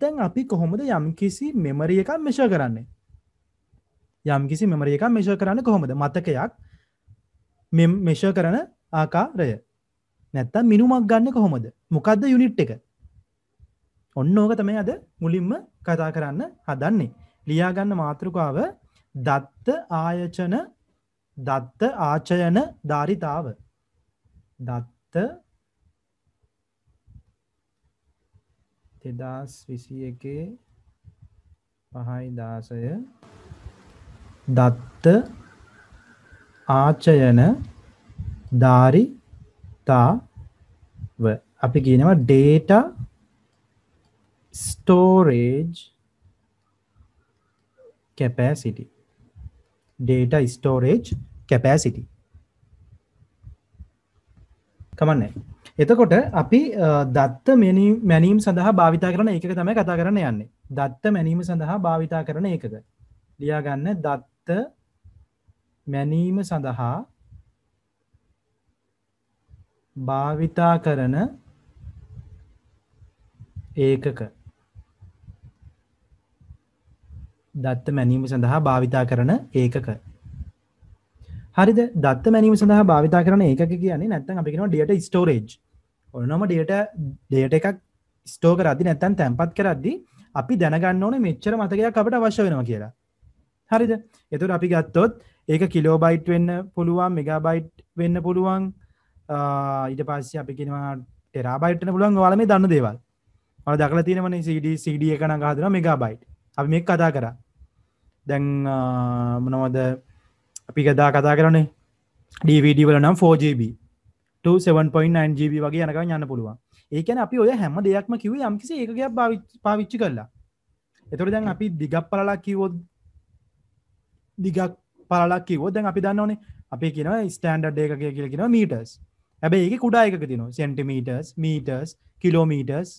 දැන් අපි කොහොමද යම් කිසි මෙමරිය එකක් මෙෂ කරන්නේ යම් කිසි මෙමරිය එකක් මෙෂ කරන්න කොහොමද මතකයක් මෙෂ කරන ආකාරය නැත්තම් මිනුමක් ගන්න කොහොමද මොකක්ද යුනිට් එක ඔන්න ඕක තමයි අද මුලින්ම කතා කරන්න හදන්නේ ලියාගන්න මාතෘකාව දත්ත ආයචන දත්ත ආචයන ධාරිතාව දත්ත එදස් විසි එකේ පහයි දාසය දත්ත ආචයන ධාරිතාව අපි කියනවා data storage capacity data storage capacity කමන්නේ එතකොට අපි දත්ත මැනීම් සඳහා භාවිතා කරන ඒක තමයි කතා කරන්න යන්න දත්ත මැනීම සඳහා භාවිතා කරන ඒකද ලියාගන්න දත්ත මැනීම සඳහා භාවිතා කරන ඒකක දත්ත මැනීම සඳහා භාවිතා කරන ඒකක හරිද දත්ත මැනීම සඳහා භාවිතා කරන ඒක කියන්නේ නැත්තන් අපිෙනවා ඩියට ස්ටෝරේජ් ඔන්නම ඩේට ඩේට එකක් ස්ටෝක රදදි නැත්තන් තැන්පත් කරද්දි අපි දැනගන්න ඕන මෙච්චර මතකයක් අපට අවශ්‍ය වෙනවා කියලා හරිද එතුර අපි ගත්තොත් ඒක කිලෝබයිට් වෙන්න පුළුවන් මෙගබයිට් වෙන්න පුළුවන් ඊට පස්ස අපි කෙනවා ටෙරාබයිට්න පුළුවන් වාල මේ දන්න දේවල් ල දකල තිනමන සිඩ එකන ගහදන මෙගබයිට් අපි මේ කතා කර දැන් මනවද අපි ගදා කතා කරනේ ඩීවිඩ වල නම් 4ජබී 7.9 ජීබ වගේ යනක යන්න පුළුවන් ඒකන අපි ඔය හැම දෙයක්ම කිවේ යම්කිසි ඒකගේ භාවිච් පාවිච්චි කරලා එතුර දැන් අපි දිගක් පලලා කිවොත් දිගක් පලලා කිවෝ දැන් අපි දන්න ඕනේ අපේ කියන ස්ටන්ඩඩ් එකගේ කියලෙන මීටර්ස් ඇබ ඒක කුඩා එකක තින සෙන්ටිමීටර්ස් මීටර්ස් කිලෝමීටර්ස්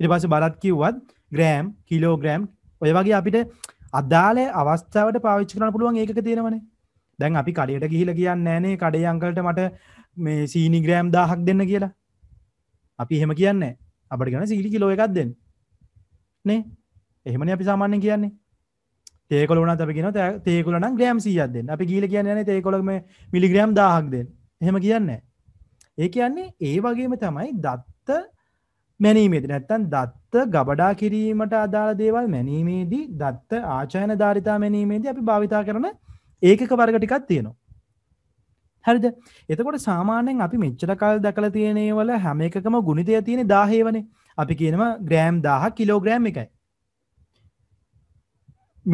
ඉට පස බලත් කිව්වත් ග්‍රෑම් කිලෝග්‍රෑම් ඔය වගේ අපිට අදාලේ අවස්ථාවට පාවිච්චි කරන පුළුවන් ඒක තියෙනවන දැන් අපි කඩයට ගිහිල කියන්න නෑනේ කඩේ අංකල්ට මට මේ සීනිග්‍රෑම් දාහක් දෙන්න කියලා අපි එහෙම කියන්න අපට ගැන සීලි කිලෝ එකක් දෙන්න නේ එහෙමන අපි සාමාන්‍ය කියන්නේ තේකොලන අප කියෙන තේකොලන ග්‍රෑම් සීයත් දෙන්න අපි ගීල කියන්න න තේකොලම මිලිග්‍රෑම් දාහක් දෙන්න එහෙම කියන්න ඒ කියන්නේ ඒ වගේම තමයි දත්ත මැනීමේද නැත්තන් දත්ත ගබඩා කිරීමට අදාළ දේවල් මැනීමේදී දත්ත ආචායන ධාරිතා මැනීමේදී අපි භාවිතා කරන ඒකක වර්ගටිකත් තියෙනවා හරිද එතකොට සාමාන්‍යෙන් අපි මෙච්චරකල් දකළ තියනේවල හැම එකකම ගුණිතය තියෙන දාහේවනේ අපි කියනම ග්‍රෑම් දාහ කිලෝග්‍රෑම් එකයි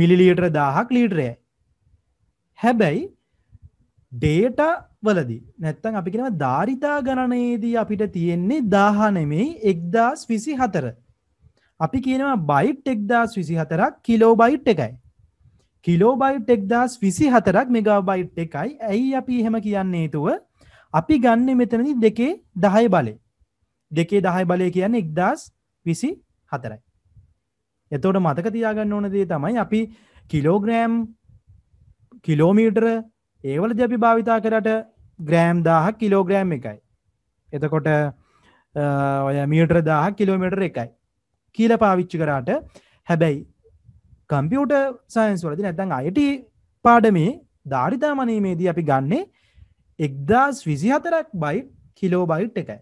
මිලිලීටර දාහක් ලීටරය හැබැයි ඩේට වලදී නැත්තන් අපි කියෙනව ධාරිතා ගණනයේදී අපිට තියෙන්නේ දාහනෙමෙයි එක්දස් විසි හතර අපි කියනවා බයිට් එක්දස් විසි හතරක් කිලෝබයිට් එකයි කිලෝබයිට් එක්දස් විසි හතරක් මෙගාබයිට් එකයි ඇයි අපි එහෙම කියන්නේ තුව අපි ගන්න මෙතනදි දෙකේ දහය බලය දෙකේ දහයි බලය කියන්නේ එක්දස් විසි හතරයි එතවට මතක තියාගන්න ඕන දේ තමයි අපි කිලෝග්‍රෑම් කිලෝමීටර ඒවල ජපි භාවිතා කරට ග්‍රෑම් දාහක් කිලෝග්‍රෑම් එකයි එතකොට ඔය මීටර දාහ කිලෝමිටර එකයි කියල පාවිච්චි කරාට හැබැයි කම්පියුට සයින්ස් වලදි නැතන් අයට පාඩමේ ධාරිතා මනීමේදී අපි ගන්නේ එක්දස් විසිහතරක් බයි කිලෝබයිට් එකයි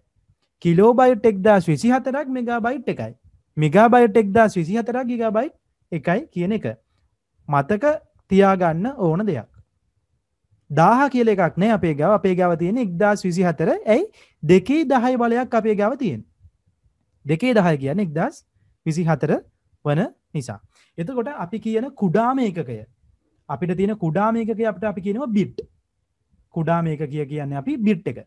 කිලෝබයිට් එක්දස් විසිහතරක් මෙගබයිට් එකයි මිගබයිට් එක්දස් විසිහතරක් ගිගබයි් එකයි කියන එක මතක තියාගන්න ඕන දෙයක් දාහ කියල එකක් නෑ අපේ ගව අපේ ගව තියෙන එක්දස් විසිහතර ඇයි දෙකේ දහයි බලයක් අපේ ගව තියෙන් දෙකේ දහයි කියන්න එක්දස් විසිහතර වන නිසා. එතකොට අපි කියන කුඩාම ඒකකය අපිට තියෙන කුඩාම ඒකක අපට අපි කියනවා බිට් කුඩාම ඒක කිය කියන්නේ අපි බිට් එක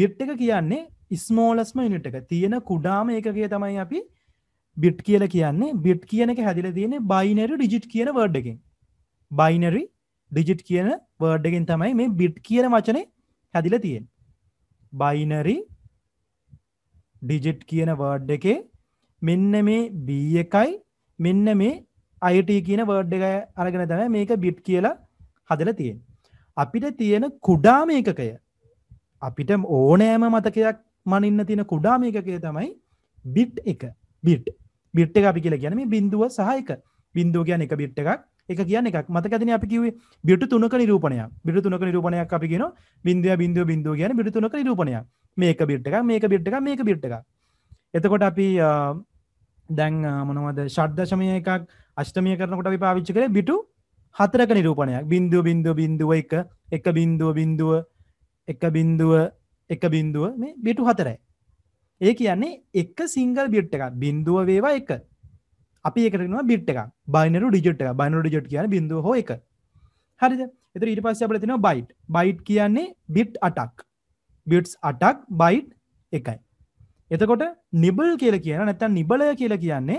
බිට් එක කියන්නේ ස්මෝලස්ම යුනිට් එක තියෙන කුඩාම ඒකකය තමයි අපි බිට් කියල කියන්නේ බිට් කියන එක හැදිල තියෙන බයිනරි ඩිජිට් කියන වර්ඩ් එකෙන් බයිනරි ඩිජිට් කියන වර්ඩගෙන් තමයි මේ බිට් කියන වචනය හැදිල තියෙන් බයිනරි ඩිජිට් කියන වර්ඩ් එකේ මෙන්න මේ බ එකයි මෙන්න මේ අයට කියන වර්ඩ් එක අරගෙන තම මේක බිට් කියලා හදල තියෙන් අපිට තියෙන කුඩා මේකකය අපිට ඕනෑම මතකයක් මනින්න තියෙන කුඩා මේකකය තමයි බිට් එක බිට් බිට් එක අපි කියලා ගැනම බිඳුව සහයක බින්දුව කියන එක බිට් එකක් එක කියන එකක් මතකතින අපි කිවේ බිට තුනක නිරූපණය බිට තුනක නිරූපණයක් අපි කියෙන බින්දුව බින්දුව බින්දුව කියන බිට තුනක නිරූපණය මේක බිට් එක මේක බිට් එක මේක බිට් එක එතකොට අපි දැන් මොනවද ශර්දශමය එකක් අෂ්ටමය කරනකොට අපි පාවිච්ච කළ බිටු හතරක නිරූපණයක් බින්දුව බින්දුව බින්දුව එක එක බින්දුව බින්දුව එක බින්දුව එක බින්දුව මේ බිටු හතරයි ඒ කියන්නේ එක සිංගල් බිට් එකක් බින්දුව වේවා එක අපි එකරෙනවා බිට් එකක් බයිනරු ඩිජට් එක බයිනරු ඩිජට් කියන බින්දුව හෝ එක හරිද එතර ඊට පස්සේ අපිට තියෙනවා බයිට් බයිට් කියන්නේ බිට් 8ක් බිට්ස් 8ක් බයිට් එකයි එතකොට නිබල් කියල කියන නැත්තන් නිබලය කියල කියන්නේ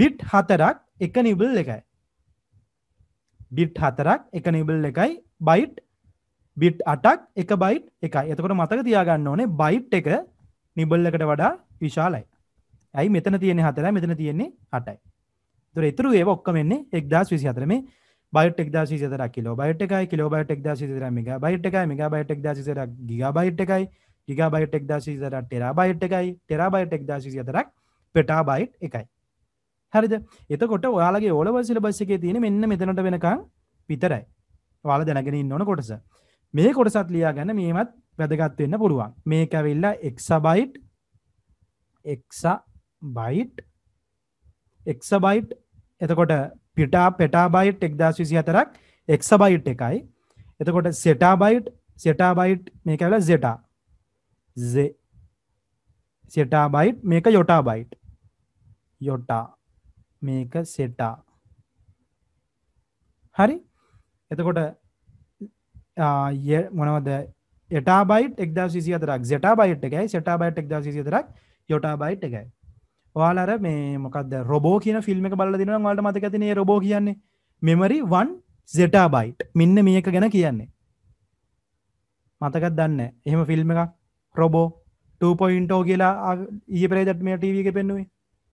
බිට් හතරක් එක නිබල් එකයි බිට් හතරක් එක නිබල් එකයි බයිට් බිට් අටක් එක බයිට් එකයි එතකොට මතක තියාගන්න ඕනේ බයිට් එක නිබල්ලකට වඩා විශාලයි ඇයි මෙතන තියෙන හතර මෙතන තියෙන්නේ අටයි තුර ඉතුරු ඒ ඔක්කමන්නේ එක්දස් විසි හතර මේ බයිට එක් සිතර කිලෝ බයිට එකයි කිලෝ බයිට එක් සිතර මික බයිට එකයි මික බයිට එක් සිතර ගිග බයිට් එකයි ගිගබයිට් එක්දාශී දරක් ටෙරාබයිට් එකයි ටෙරාබයිට් එක්දාශී අතරක් පෙටාබයිට් එකයි හරිද එතකොට ඔයාලගේ ඕලව සිලබස් එකේ තියෙන මෙන්න මෙතනට වෙනකං විතරයි වාල දැනගෙන ඉන්න ඕන කොටස මේ කොටසත් ලියා ගැන මේමත් වැදගත් වෙන්න පුළුවන් මේ කැවිල්ලා එක්සබයිට් එක්සබයිට් එක්සබයිට් එතකොට පිටා පෙටාබයිට් එක්දස් විසි අතරක් එක්සබයිට් එකයි එතකොට සෙටාබයිට් සෙටාබයිට් මේ කැවල සෙටා Z සෙටා බයිට් මේක යොටා බයිට් යොටා මේක සෙටා හරි එතකොට මොනවද එටා බයිට් එක්දා සිසි අතරක් සෙටා බයිට් එකයි සෙටා බයිට් එක්දා සිසි අතරක් යොටා බයිට් එකයි වාලර මේ මොකද රොබෝ කියන ෆිල්ම් එක බල දිනවා වලට මතක ඇතිනේ රොබෝ කියන්නේ මෙමරි වන් සෙටා බයිට් මෙන්න මේක ගැන කියන්නේ මතකත් දන්න එහෙම ෆිල්ම් එකක් රොබෝ 2.0 කියලා ඊය පෙරේදත් මේ ටීවක පෙන්නුවේ